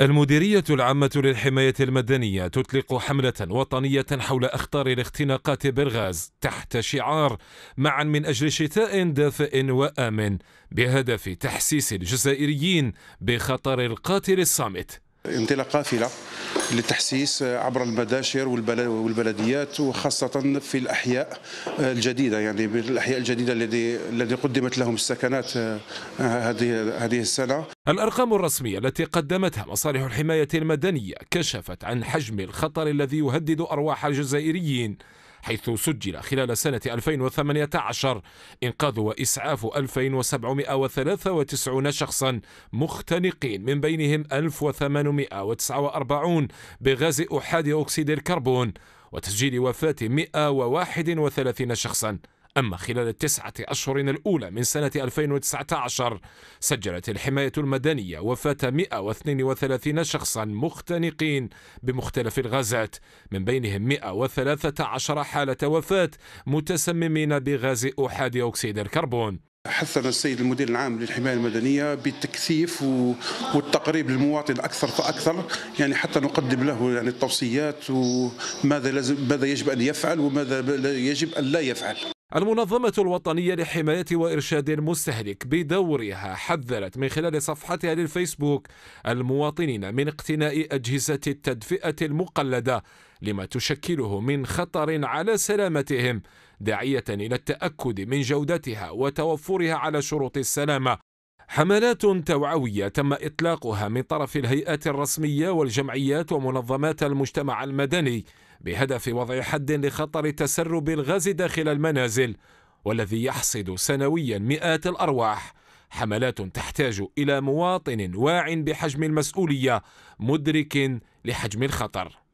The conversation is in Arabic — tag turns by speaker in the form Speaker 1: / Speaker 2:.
Speaker 1: المديرية العامة للحماية المدنية تطلق حملة وطنية حول أخطار الاختناقات بالغاز تحت شعار معا من أجل شتاء دافئ وآمن بهدف تحسيس الجزائريين بخطر القاتل
Speaker 2: الصامت انطلاق قافلة للتحسيس عبر المداشر والبلديات وخاصة في الأحياء الجديدة يعني بالأحياء الجديدة الذي الذي قدمت لهم السكنات آه، هذه هذه السنة
Speaker 1: الأرقام الرسمية التي قدمتها مصالح الحماية المدنية كشفت عن حجم الخطر الذي يهدد أرواح الجزائريين حيث سجل خلال سنة 2018 إنقاذ وإسعاف 2793 شخصا مختنقين من بينهم 1849 بغاز أحادي أكسيد الكربون وتسجيل وفاة 131 شخصا أما خلال التسعة أشهر الأولى من سنة 2019 سجلت الحماية المدنية وفاة 132 شخصا مختنقين بمختلف الغازات من بينهم 113 حالة وفاة متسممين بغاز أحادي أكسيد الكربون
Speaker 2: حثنا السيد المدير العام للحمايه المدنيه بالتكثيف والتقريب للمواطن اكثر فاكثر يعني حتى نقدم له يعني التوصيات وماذا لازم ماذا يجب ان يفعل وماذا يجب ان لا يفعل
Speaker 1: المنظمة الوطنية لحماية وإرشاد المستهلك بدورها حذرت من خلال صفحتها للفيسبوك المواطنين من اقتناء أجهزة التدفئة المقلدة لما تشكله من خطر على سلامتهم داعية إلى التأكد من جودتها وتوفرها على شروط السلامة حملات توعوية تم إطلاقها من طرف الهيئات الرسمية والجمعيات ومنظمات المجتمع المدني بهدف وضع حد لخطر تسرب الغاز داخل المنازل والذي يحصد سنويا مئات الارواح حملات تحتاج الى مواطن واع بحجم المسؤوليه مدرك لحجم الخطر